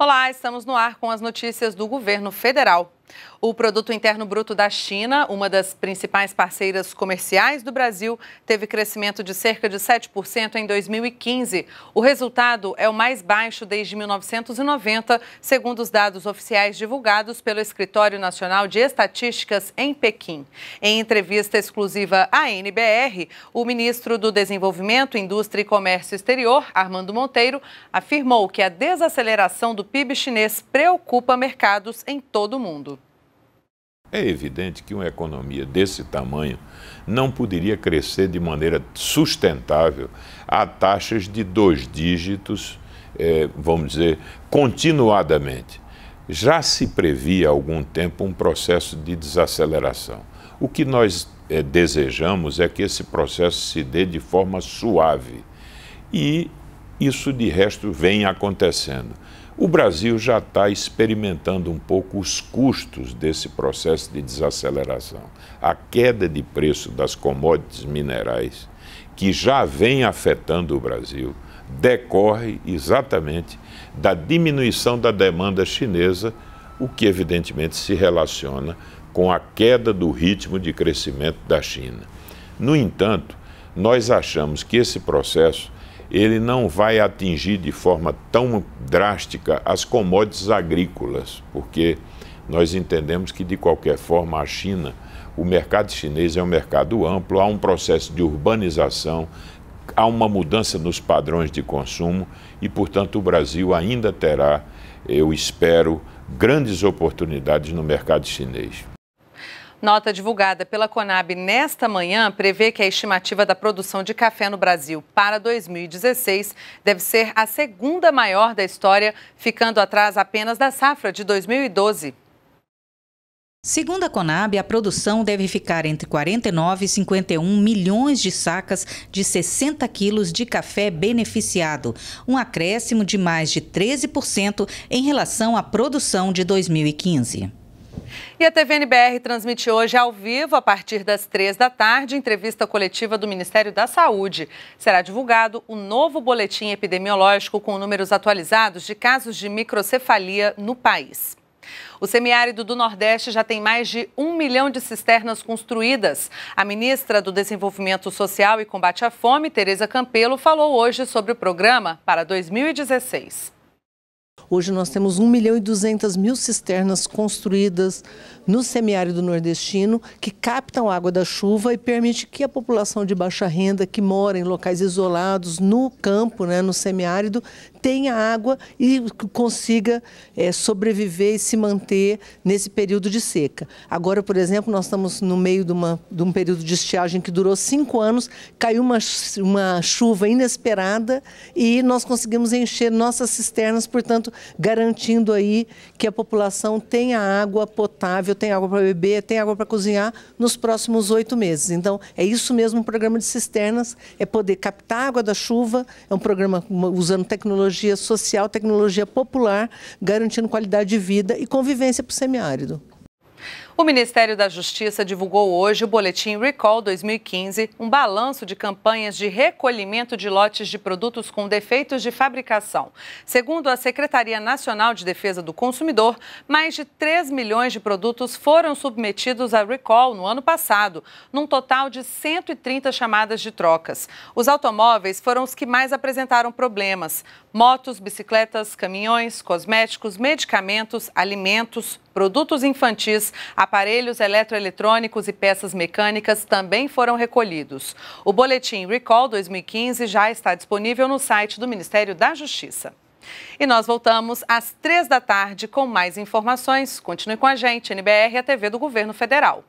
Olá, estamos no ar com as notícias do governo federal. O produto interno bruto da China, uma das principais parceiras comerciais do Brasil, teve crescimento de cerca de 7% em 2015. O resultado é o mais baixo desde 1990, segundo os dados oficiais divulgados pelo Escritório Nacional de Estatísticas em Pequim. Em entrevista exclusiva à NBR, o ministro do Desenvolvimento, Indústria e Comércio Exterior, Armando Monteiro, afirmou que a desaceleração do PIB chinês preocupa mercados em todo o mundo. É evidente que uma economia desse tamanho não poderia crescer de maneira sustentável a taxas de dois dígitos, é, vamos dizer, continuadamente. Já se previa há algum tempo um processo de desaceleração. O que nós é, desejamos é que esse processo se dê de forma suave. E isso, de resto, vem acontecendo. O Brasil já está experimentando um pouco os custos desse processo de desaceleração. A queda de preço das commodities minerais, que já vem afetando o Brasil, decorre exatamente da diminuição da demanda chinesa, o que evidentemente se relaciona com a queda do ritmo de crescimento da China. No entanto, nós achamos que esse processo ele não vai atingir de forma tão drástica as commodities agrícolas, porque nós entendemos que, de qualquer forma, a China, o mercado chinês é um mercado amplo, há um processo de urbanização, há uma mudança nos padrões de consumo e, portanto, o Brasil ainda terá, eu espero, grandes oportunidades no mercado chinês. Nota divulgada pela Conab nesta manhã prevê que a estimativa da produção de café no Brasil para 2016 deve ser a segunda maior da história, ficando atrás apenas da safra de 2012. Segundo a Conab, a produção deve ficar entre 49 e 51 milhões de sacas de 60 quilos de café beneficiado, um acréscimo de mais de 13% em relação à produção de 2015. E a TVNBR transmite hoje ao vivo, a partir das três da tarde, entrevista coletiva do Ministério da Saúde. Será divulgado o novo boletim epidemiológico com números atualizados de casos de microcefalia no país. O semiárido do Nordeste já tem mais de um milhão de cisternas construídas. A ministra do Desenvolvimento Social e Combate à Fome, Tereza Campelo, falou hoje sobre o programa para 2016. Hoje nós temos 1 milhão e 200 mil cisternas construídas no semiárido nordestino que captam água da chuva e permite que a população de baixa renda que mora em locais isolados, no campo, né, no semiárido, tenha água e consiga é, sobreviver e se manter nesse período de seca. Agora, por exemplo, nós estamos no meio de, uma, de um período de estiagem que durou cinco anos, caiu uma, uma chuva inesperada e nós conseguimos encher nossas cisternas, portanto, garantindo aí que a população tenha água potável, tenha água para beber, tenha água para cozinhar nos próximos oito meses. Então, é isso mesmo o um programa de cisternas, é poder captar água da chuva, é um programa usando tecnologia social, tecnologia popular, garantindo qualidade de vida e convivência para o semiárido. O Ministério da Justiça divulgou hoje o boletim Recall 2015, um balanço de campanhas de recolhimento de lotes de produtos com defeitos de fabricação. Segundo a Secretaria Nacional de Defesa do Consumidor, mais de 3 milhões de produtos foram submetidos a recall no ano passado, num total de 130 chamadas de trocas. Os automóveis foram os que mais apresentaram problemas: motos, bicicletas, caminhões, cosméticos, medicamentos, alimentos, Produtos infantis, aparelhos eletroeletrônicos e peças mecânicas também foram recolhidos. O boletim Recall 2015 já está disponível no site do Ministério da Justiça. E nós voltamos às três da tarde com mais informações. Continue com a gente, NBR, a TV do Governo Federal.